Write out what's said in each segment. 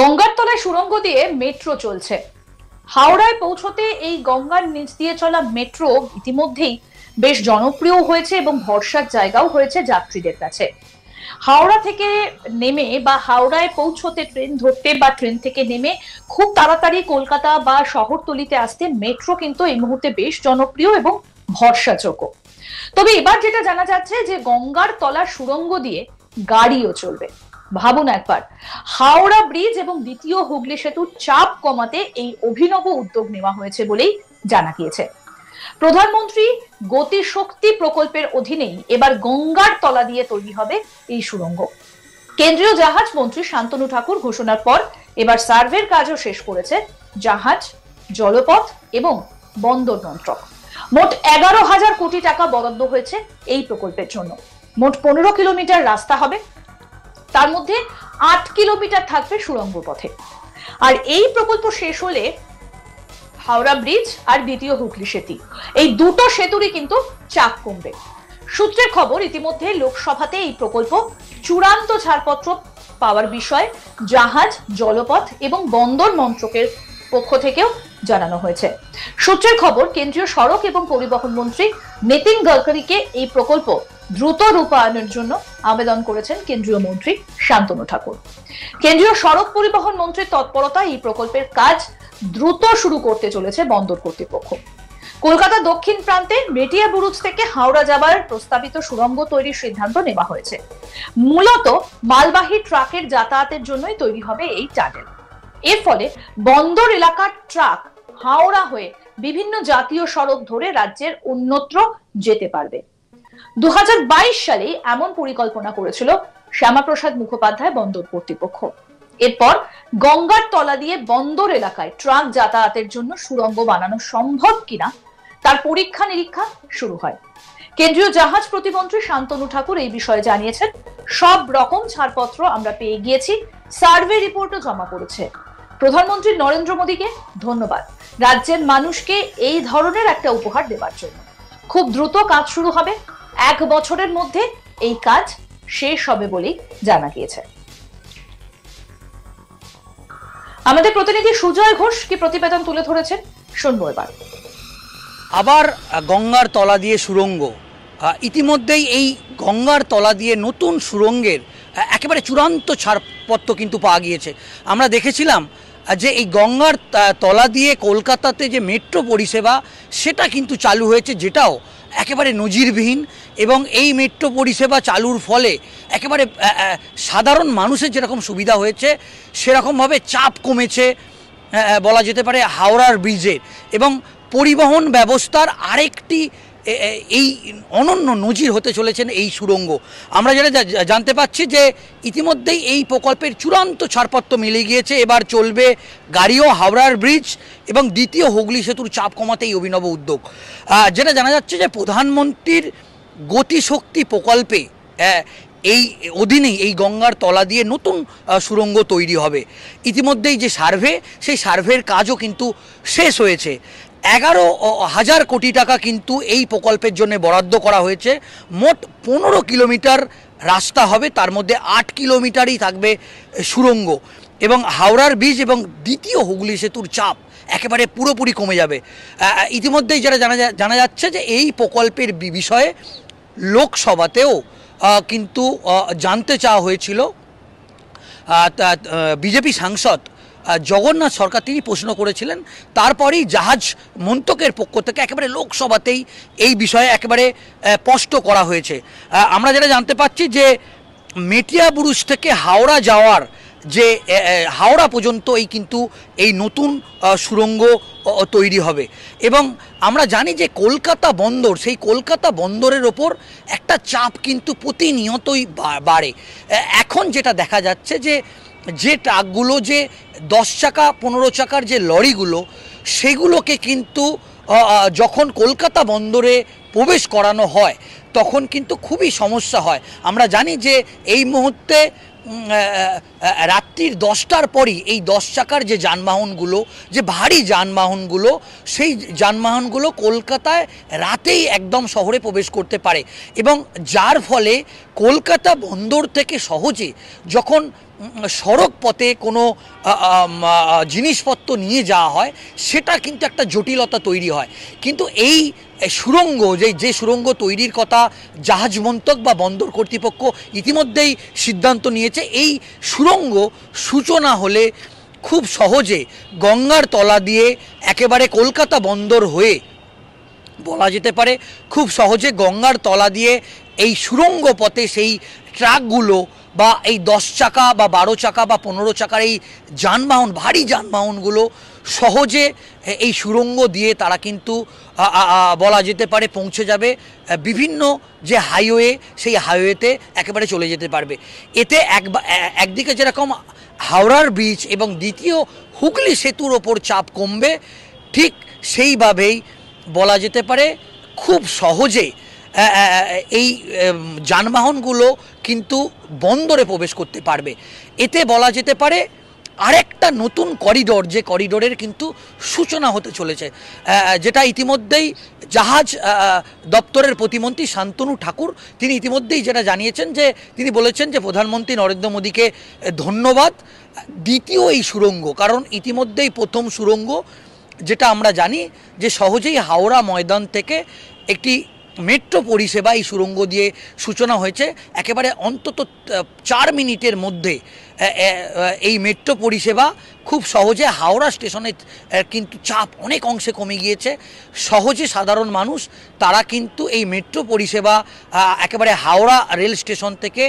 গঙ্গার তলায় সুড়ঙ্গ দিয়ে মেট্রো চলছে হাওড়ায় পৌঁছতে এই গঙ্গার নিচ দিয়ে চলা মেট্রো ইতিমধ্যেই বেশ জনপ্রিয় হয়েছে এবং ভরসার জায়গাও হয়েছে যাত্রীদের কাছে হাওড়া থেকে নেমে বা হাওড়ায় পৌঁছতে ট্রেন ধরতে বা ট্রেন থেকে নেমে খুব তাড়াতাড়ি কলকাতা বা শহরতলিতে আসতে মেট্রো কিন্তু এই মুহূর্তে বেশ জনপ্রিয় এবং ভরসাযোগ্য তবে এবার যেটা জানা যাচ্ছে যে গঙ্গার তলা সুড়ঙ্গ দিয়ে গাড়িও চলবে ভাবুন একবার হাওড়া ব্রিজ এবং দ্বিতীয় হুগলি সেতুর চাপ কমাতে এই অভিনব উদ্যোগ নেওয়া হয়েছে বলেই জানা গিয়েছে প্রধানমন্ত্রী গতিশক্তি প্রকল্পের অধীনেই এবার গঙ্গার তলা দিয়ে তৈরি হবে এই সুড়ঙ্গ কেন্দ্রীয় জাহাজ মন্ত্রী শান্তনু ঠাকুর ঘোষণার পর এবার সার্ভের কাজও শেষ করেছে জাহাজ জলপথ এবং বন্দর মন্ত্রক মোট এগারো হাজার কোটি টাকা বরাদ্দ হয়েছে এই প্রকল্পের জন্য মোট পনেরো কিলোমিটার রাস্তা হবে তার মধ্যে আট কিলোমিটার থাকবে সুড়ঙ্গ পথে আর এই প্রকল্প শেষ হলে হাওড়া ব্রিজ আর দ্বিতীয় হুগলি সেতু এই দুটো সেতুরই কিন্তু চাপ কমবে সূত্রের খবর ইতিমধ্যে লোকসভাতে এই প্রকল্প চূড়ান্ত ছাড়পত্র পাওয়ার বিষয়ে জাহাজ জলপথ এবং বন্দর মন্ত্রকের পক্ষ থেকেও জানানো হয়েছে সূত্রের খবর কেন্দ্রীয় সড়ক এবং পরিবহন মন্ত্রী নীতিন গডকরিকে এই প্রকল্প দ্রুত রূপায়ণের জন্য আবেদন করেছেন কেন্দ্রীয় মন্ত্রী শান্তনু ঠাকুর কেন্দ্রীয় সড়ক পরিবহন মন্ত্রীর তৎপরতা এই প্রকল্পের কাজ দ্রুত শুরু করতে চলেছে বন্দর কর্তৃপক্ষ কলকাতা দক্ষিণ প্রান্তে মেটিয়া বুরুজ থেকে হাওড়া যাবার প্রস্তাবিত সুড়ঙ্গ তৈরির সিদ্ধান্ত নেওয়া হয়েছে মূলত মালবাহী ট্রাকের যাতায়াতের জন্যই তৈরি হবে এই টানেল এর ফলে বন্দর এলাকার ট্রাক হাওড়া হয়ে বিভিন্ন জাতীয় সড়ক ধরে রাজ্যের অন্যত্র যেতে পারবে দু সালে এমন পরিকল্পনা করেছিল শ্যামাপ্রসাদ মুখোপাধ্যায় বন্দর কর্তৃপক্ষ এরপর গঙ্গার তলা দিয়ে বন্দর এলাকায় ট্রাক যাতায়াতের জন্য সুরঙ্গ বানানো সম্ভব কিনা তার পরীক্ষা নিরীক্ষা শুরু হয় কেন্দ্রীয় জাহাজ প্রতিমন্ত্রী শান্তনু ঠাকুর এই বিষয়ে জানিয়েছেন সব রকম ছাড়পত্র আমরা পেয়ে গিয়েছি সার্ভে রিপোর্টও জমা পড়েছে প্রধানমন্ত্রী নরেন্দ্র মোদীকে ধন্যবাদ রাজ্যের মানুষকে এই ধরনের একটা উপহার দেবার জন্য খুব দ্রুত কাজ শুরু হবে এক বছরের মধ্যে এই কাজ শেষ হবে বলেই জানা গিয়েছে আমাদের প্রতিনিধি সুজয় ঘোষ কি প্রতিবেদন তুলে ধরেছেন শুনবো এবার আবার গঙ্গার তলা দিয়ে সুরঙ্গ ইতিমধ্যেই এই গঙ্গার তলা দিয়ে নতুন সুরঙ্গের একেবারে চূড়ান্ত ছাড়পত্র কিন্তু পাওয়া গিয়েছে আমরা দেখেছিলাম যে এই গঙ্গার তলা দিয়ে কলকাতাতে যে মেট্রো পরিষেবা সেটা কিন্তু চালু হয়েছে যেটাও একেবারে নজিরবিহীন এবং এই মেট্রো পরিষেবা চালুর ফলে একেবারে সাধারণ মানুষের যেরকম সুবিধা হয়েছে সেরকমভাবে চাপ কমেছে বলা যেতে পারে হাওড়ার ব্রিজের এবং পরিবহন ব্যবস্থার আরেকটি এই অনন্য নজির হতে চলেছেন এই সুরঙ্গ আমরা যেটা জানতে পাচ্ছি যে ইতিমধ্যেই এই প্রকল্পের চূড়ান্ত ছাড়পত্র মিলে গিয়েছে এবার চলবে গাড়িও হাওড়ার ব্রিজ এবং দ্বিতীয় হুগলি সেতুর চাপ কমাতে এই অভিনব উদ্যোগ যেটা জানা যাচ্ছে যে প্রধানমন্ত্রীর গতিশক্তি প্রকল্পে এই অধীনেই এই গঙ্গার তলা দিয়ে নতুন সুরঙ্গ তৈরি হবে ইতিমধ্যেই যে সার্ভে সেই সার্ভের কাজও কিন্তু শেষ হয়েছে এগারো হাজার কোটি টাকা কিন্তু এই প্রকল্পের জন্য বরাদ্দ করা হয়েছে মোট পনেরো কিলোমিটার রাস্তা হবে তার মধ্যে আট কিলোমিটারই থাকবে সুরঙ্গ এবং হাওড়ার ব্রিজ এবং দ্বিতীয় হুগলি সেতুর চাপ একেবারে পুরোপুরি কমে যাবে ইতিমধ্যেই যারা জানা জানা যাচ্ছে যে এই প্রকল্পের বিষয়ে লোকসভাতেও কিন্তু জানতে চাওয়া হয়েছিল বিজেপি সাংসদ জগন্নাথ সরকার তিনি প্রশ্ন করেছিলেন তারপরেই জাহাজ মন্তকের পক্ষ থেকে একেবারে লোকসভাতেই এই বিষয়ে একেবারে স্পষ্ট করা হয়েছে আমরা যেটা জানতে পাচ্ছি যে মেটিয়াবুরুজ থেকে হাওড়া যাওয়ার যে হাওড়া পর্যন্ত এই কিন্তু এই নতুন সুরঙ্গ তৈরি হবে এবং আমরা জানি যে কলকাতা বন্দর সেই কলকাতা বন্দরের ওপর একটা চাপ কিন্তু প্রতিনিয়তই বাড়ে এখন যেটা দেখা যাচ্ছে যে যে ট্রাকগুলো যে দশ চাকা পনেরো চাকার যে লরিগুলো সেগুলোকে কিন্তু যখন কলকাতা বন্দরে প্রবেশ করানো হয় তখন কিন্তু খুবই সমস্যা হয় আমরা জানি যে এই মুহূর্তে রাত্রির দশটার পরই এই দশ চাকার যে যানবাহনগুলো যে ভারী যানবাহনগুলো সেই যানবাহনগুলো কলকাতায় রাতেই একদম শহরে প্রবেশ করতে পারে এবং যার ফলে কলকাতা বন্দর থেকে সহজে যখন সড়ক পথে কোনো জিনিসপত্র নিয়ে যাওয়া হয় সেটা কিন্তু একটা জটিলতা তৈরি হয় কিন্তু এই সুরঙ্গ যে যে সুরঙ্গ তৈরির কথা জাহাজ মন্তক বা বন্দর কর্তৃপক্ষ ইতিমধ্যেই সিদ্ধান্ত নিয়েছে এই সুরঙ্গ সূচনা হলে খুব সহজে গঙ্গার তলা দিয়ে একেবারে কলকাতা বন্দর হয়ে বলা যেতে পারে খুব সহজে গঙ্গার তলা দিয়ে এই সুরঙ্গ পথে সেই ট্রাকগুলো বা এই দশ চাকা বা বারো চাকা বা পনেরো চাকার এই যানবাহন ভারী যানবাহনগুলো সহজে এই সুরঙ্গ দিয়ে তারা কিন্তু বলা যেতে পারে পৌঁছে যাবে বিভিন্ন যে হাইওয়ে সেই হাইওয়েতে একেবারে চলে যেতে পারবে এতে এক একদিকে যেরকম হাওড়ার ব্রিজ এবং দ্বিতীয় হুগলি সেতুর ওপর চাপ কমবে ঠিক সেইভাবেই বলা যেতে পারে খুব সহজে এই যানবাহনগুলো কিন্তু বন্দরে প্রবেশ করতে পারবে এতে বলা যেতে পারে আরেকটা নতুন করিডোর যে করিডোরের কিন্তু সূচনা হতে চলেছে যেটা ইতিমধ্যেই জাহাজ দপ্তরের প্রতিমন্ত্রী শান্তনু ঠাকুর তিনি ইতিমধ্যেই যেটা জানিয়েছেন যে তিনি বলেছেন যে প্রধানমন্ত্রী নরেন্দ্র মোদীকে ধন্যবাদ দ্বিতীয় এই সুরঙ্গ কারণ ইতিমধ্যেই প্রথম সুরঙ্গ যেটা আমরা জানি যে সহজেই হাওড়া ময়দান থেকে একটি মেট্রো পরিষেবা এই সুরঙ্গ দিয়ে সূচনা হয়েছে একেবারে অন্তত চার মিনিটের মধ্যে এই মেট্রো পরিষেবা খুব সহজে হাওড়া স্টেশনে কিন্তু চাপ অনেক অংশে কমে গিয়েছে সহজে সাধারণ মানুষ তারা কিন্তু এই মেট্রো পরিষেবা একেবারে হাওড়া রেল স্টেশন থেকে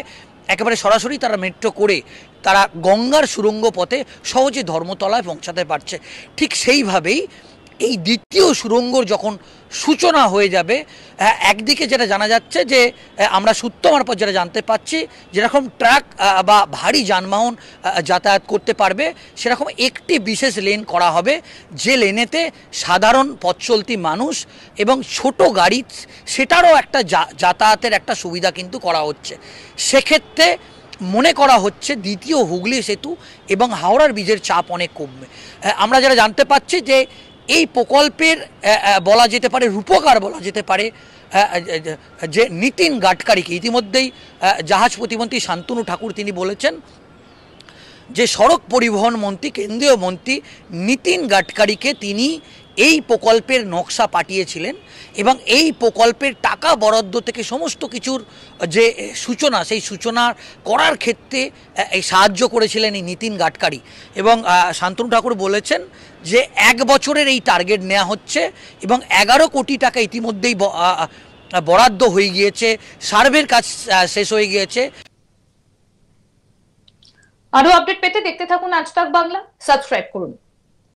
একেবারে সরাসরি তারা মেট্রো করে তারা গঙ্গার সুরঙ্গ পথে সহজে ধর্মতলায় পৌঁছাতে পারছে ঠিক সেইভাবেই এই দ্বিতীয় সুরঙ্গর যখন সূচনা হয়ে যাবে একদিকে যেটা জানা যাচ্ছে যে আমরা সূত্র মারফত যেটা জানতে পাচ্ছি যেরকম ট্রাক বা ভারী যানবাহন যাতায়াত করতে পারবে সেরকম একটি বিশেষ লেন করা হবে যে লেনেতে সাধারণ পথ মানুষ এবং ছোট গাড়ি সেটারও একটা যাতায়াতের একটা সুবিধা কিন্তু করা হচ্ছে সেক্ষেত্রে মনে করা হচ্ছে দ্বিতীয় হুগলি সেতু এবং হাওড়ার ব্রিজের চাপ অনেক কমবে আমরা যারা জানতে পাচ্ছি যে এই প্রকল্পের বলা যেতে পারে রূপকার বলা যেতে পারে যে নীতিন গাডকারিকে ইতিমধ্যেই জাহাজ প্রতিমন্ত্রী শান্তনু ঠাকুর তিনি বলেছেন যে সড়ক পরিবহন মন্ত্রী কেন্দ্রীয় মন্ত্রী নীতিন গাডকারিকে তিনি এই প্রকল্পের নকশা পাঠিয়েছিলেন এবং এই প্রকল্পের টাকা বরাদ্দ থেকে সমস্ত কিছুর যে সূচনা সেই সূচনা করার ক্ষেত্রে এই সাহায্য করেছিলেন এই নীতিন গাডকারি এবং শান্তনু ঠাকুর বলেছেন যে এক বছরের এই টার্গেট নেওয়া হচ্ছে এবং এগারো কোটি টাকা ইতিমধ্যেই বরাদ্দ হয়ে গিয়েছে সার্ভের কাজ শেষ হয়ে গিয়েছে আরও আপডেট পেতে দেখতে থাকুন আজ তাক বাংলা সাবস্ক্রাইব করুন